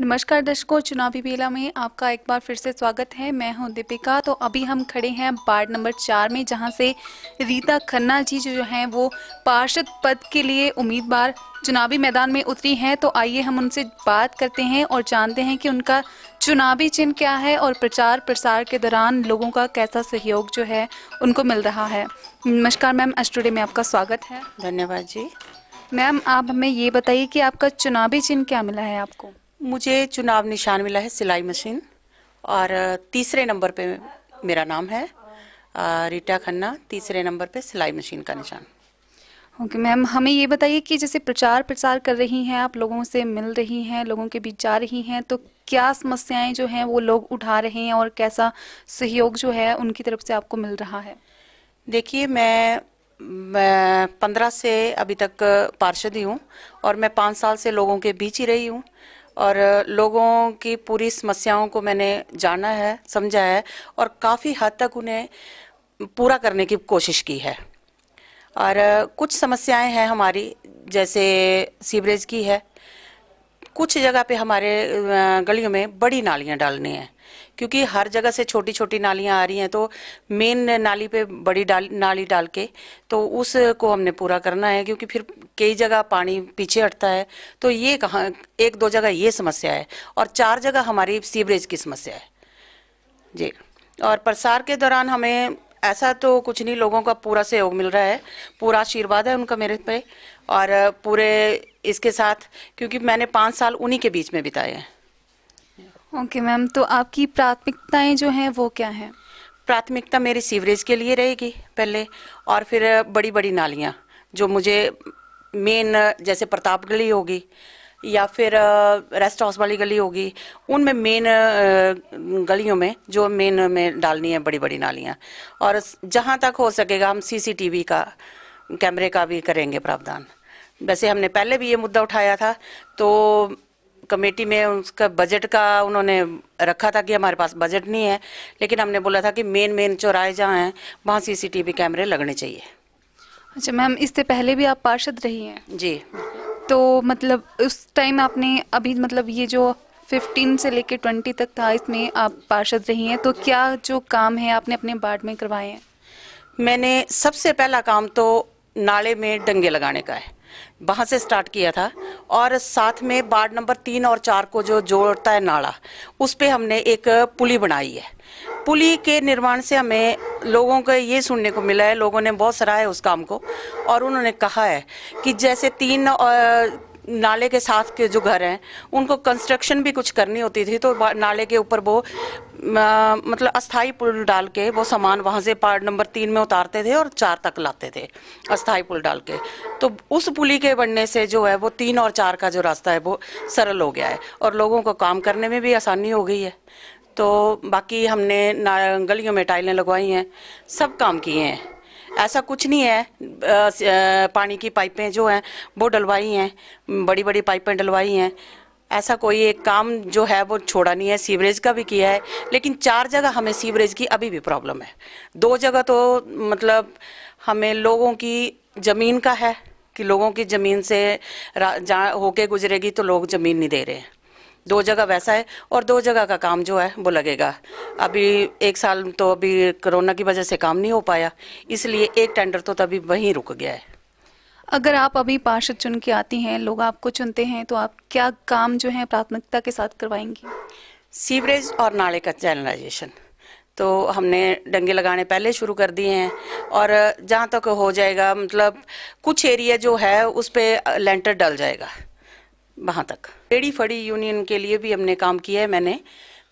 नमस्कार दर्शकों चुनावी बेला में आपका एक बार फिर से स्वागत है मैं हूं दीपिका तो अभी हम खड़े हैं वार्ड नंबर चार में जहां से रीता खन्ना जी जो हैं वो पार्षद पद के लिए उम्मीदवार चुनावी मैदान में उतरी हैं तो आइए हम उनसे बात करते हैं और जानते हैं कि उनका चुनावी चिन्ह क्या है और प्रचार प्रसार के दौरान लोगों का कैसा सहयोग जो है उनको मिल रहा है नमस्कार मैम स्टूडियो में आपका स्वागत है धन्यवाद जी मैम आप हमें ये बताइए कि आपका चुनावी चिन्ह क्या मिला है आपको मुझे चुनाव निशान मिला है सिलाई मशीन और तीसरे नंबर पे मेरा नाम है रीटा खन्ना तीसरे नंबर पे सिलाई मशीन का निशान ओके okay, मैम हमें ये बताइए कि जैसे प्रचार प्रसार कर रही हैं आप लोगों से मिल रही हैं लोगों के बीच जा रही हैं तो क्या समस्याएं जो हैं वो लोग उठा रहे हैं और कैसा सहयोग जो है उनकी तरफ से आपको मिल रहा है देखिए मैं मैं पंद्रह से अभी तक पार्षद ही हूँ और मैं पाँच साल से लोगों के बीच ही रही हूँ और लोगों की पूरी समस्याओं को मैंने जाना है समझा है और काफ़ी हद तक उन्हें पूरा करने की कोशिश की है और कुछ समस्याएं हैं हमारी जैसे सीवरेज की है कुछ जगह पे हमारे गलियों में बड़ी नालियाँ डालनी हैं क्योंकि हर जगह से छोटी छोटी नालियाँ आ रही हैं तो मेन नाली पे बड़ी डाल नाली डाल के तो उसको हमने पूरा करना है क्योंकि फिर कई जगह पानी पीछे हटता है तो ये कहाँ एक दो जगह ये समस्या है और चार जगह हमारी सीवरेज की समस्या है जी और प्रसार के दौरान हमें ऐसा तो कुछ नहीं लोगों का पूरा सहयोग मिल रहा है पूरा आशीर्वाद है उनका मेरे पे और पूरे इसके साथ क्योंकि मैंने पाँच साल उन्हीं के बीच में बिताए हैं ओके okay, मैम तो आपकी प्राथमिकताएं जो हैं वो क्या हैं प्राथमिकता मेरी सीवरेज के लिए रहेगी पहले और फिर बड़ी बड़ी नालियाँ जो मुझे मेन जैसे प्रताप गली होगी या फिर रेस्ट हाउस वाली गली होगी उनमें मेन गलियों में जो मेन में डालनी है बड़ी बड़ी नालियाँ और जहाँ तक हो सकेगा हम सीसीटीवी का कैमरे का भी करेंगे प्रावधान वैसे हमने पहले भी ये मुद्दा उठाया था तो कमेटी में उसका बजट का उन्होंने रखा था कि हमारे पास बजट नहीं है लेकिन हमने बोला था कि मेन मेन चौराहे जहाँ हैं वहाँ सीसीटीवी कैमरे लगने चाहिए अच्छा मैम इससे पहले भी आप पार्षद रही हैं जी तो मतलब उस टाइम आपने अभी मतलब ये जो 15 से लेकर 20 तक था इसमें आप पार्षद रही हैं तो क्या जो काम है आपने अपने वार्ड में करवाए हैं मैंने सबसे पहला काम तो नाले में डंगे लगाने का है वहाँ से स्टार्ट किया था और साथ में वार्ड नंबर तीन और चार को जो जोड़ता है नाला उस पर हमने एक पुली बनाई है पुली के निर्माण से हमें लोगों को ये सुनने को मिला है लोगों ने बहुत सराहा है उस काम को और उन्होंने कहा है कि जैसे तीन नाले के साथ के जो घर हैं उनको कंस्ट्रक्शन भी कुछ करनी होती थी तो नाले के ऊपर वो मतलब अस्थाई पुल डाल के वो सामान वहाँ से पार्ट नंबर तीन में उतारते थे और चार तक लाते थे अस्थाई पुल डाल के तो उस पुली के बनने से जो है वो तीन और चार का जो रास्ता है वो सरल हो गया है और लोगों को काम करने में भी आसानी हो गई है तो बाकी हमने गलियों में टाइलें लगवाई हैं सब काम किए हैं ऐसा कुछ नहीं है पानी की पाइपें जो हैं वो डलवाई हैं बड़ी बड़ी पाइपें डलवाई हैं ऐसा कोई एक काम जो है वो छोड़ा नहीं है सीवरेज का भी किया है लेकिन चार जगह हमें सीवरेज की अभी भी प्रॉब्लम है दो जगह तो मतलब हमें लोगों की ज़मीन का है कि लोगों की ज़मीन से जा होके गुजरेगी तो लोग ज़मीन नहीं दे रहे हैं दो जगह वैसा है और दो जगह का काम जो है वो लगेगा अभी एक साल तो अभी कोरोना की वजह से काम नहीं हो पाया इसलिए एक टेंडर तो तभी वहीं रुक गया है अगर आप अभी पार्षद चुन के आती हैं लोग आपको चुनते हैं तो आप क्या काम जो है प्राथमिकता के साथ करवाएंगी सीवरेज और नाले का चैनलाइजेशन तो हमने डंगे लगाने पहले शुरू कर दिए हैं और जहाँ तक हो जाएगा मतलब कुछ एरिया जो है उस पर लेंटर डल जाएगा वहाँ तक रेडी फड़ी यूनियन के लिए भी हमने काम किया है मैंने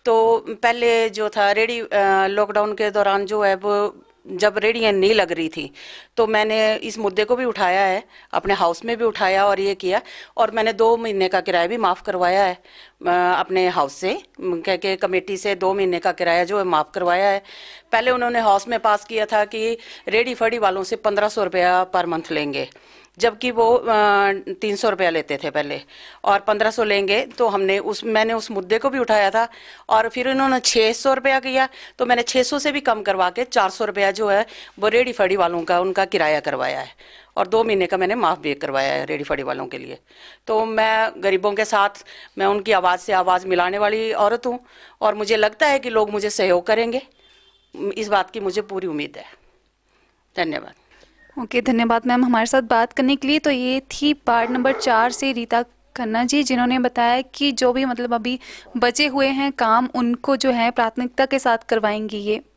तो पहले जो था रेडी लॉकडाउन के दौरान जो है वो जब रेडियन नहीं लग रही थी तो मैंने इस मुद्दे को भी उठाया है अपने हाउस में भी उठाया और ये किया और मैंने दो महीने का किराया भी माफ़ करवाया है अपने हाउस से कह के कमेटी से दो महीने का किराया जो है माफ़ करवाया है पहले उन्होंने हाउस में पास किया था कि रेडी फड़ी वालों से पंद्रह सौ रुपया पर मंथ लेंगे जबकि वो तीन सौ रुपया लेते थे पहले और पंद्रह सौ लेंगे तो हमने उस मैंने उस मुद्दे को भी उठाया था और फिर उन्होंने छः सौ रुपया किया तो मैंने छः सौ से भी कम करवा के चार सौ रुपया जो है वो रेडी फड़ी वालों का उनका किराया करवाया है और दो महीने का मैंने माफ़ भी करवाया है रेडी फड़ी वालों के लिए तो मैं गरीबों के साथ मैं उनकी आवाज़ से आवाज़ मिलाने वाली औरत हूँ और मुझे लगता है कि लोग मुझे सहयोग करेंगे इस बात की मुझे पूरी उम्मीद है धन्यवाद ओके okay, धन्यवाद मैम हमारे साथ बात करने के लिए तो ये थी पार्ट नंबर चार से रीता खन्ना जी जिन्होंने बताया कि जो भी मतलब अभी बचे हुए हैं काम उनको जो है प्राथमिकता के साथ करवाएंगी ये